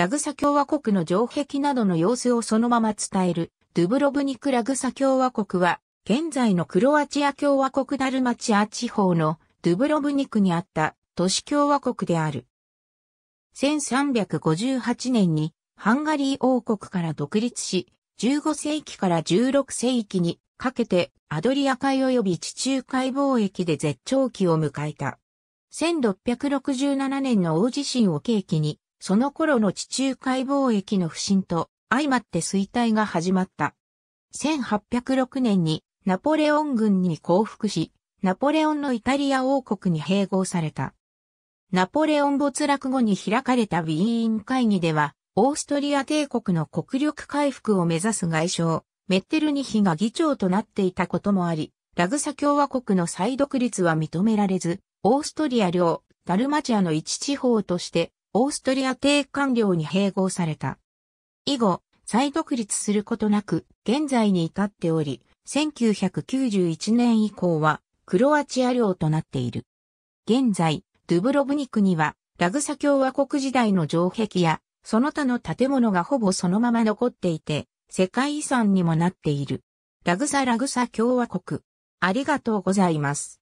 ラグサ共和国の城壁などの様子をそのまま伝える、ドゥブロブニク・ラグサ共和国は、現在のクロアチア共和国ダルマチア地方のドゥブロブニクにあった都市共和国である。1358年にハンガリー王国から独立し、15世紀から16世紀にかけてアドリア海及び地中海貿易で絶頂期を迎えた。1667年の大地震を契機にその頃の地中海貿易の不振と相まって衰退が始まった。1806年にナポレオン軍に降伏し、ナポレオンのイタリア王国に併合された。ナポレオン没落後に開かれたウィーン会議では、オーストリア帝国の国力回復を目指す外相、メッテルニヒが議長となっていたこともあり、ラグサ共和国の再独立は認められず、オーストリア領、ダルマチアの一地方としてオーストリア帝官領に併合された。以後、再独立することなく、現在に至っており、1991年以降は、クロアチア領となっている。現在、ドゥブロブニクには、ラグサ共和国時代の城壁や、その他の建物がほぼそのまま残っていて、世界遺産にもなっている。ラグサラグサ共和国。ありがとうございます。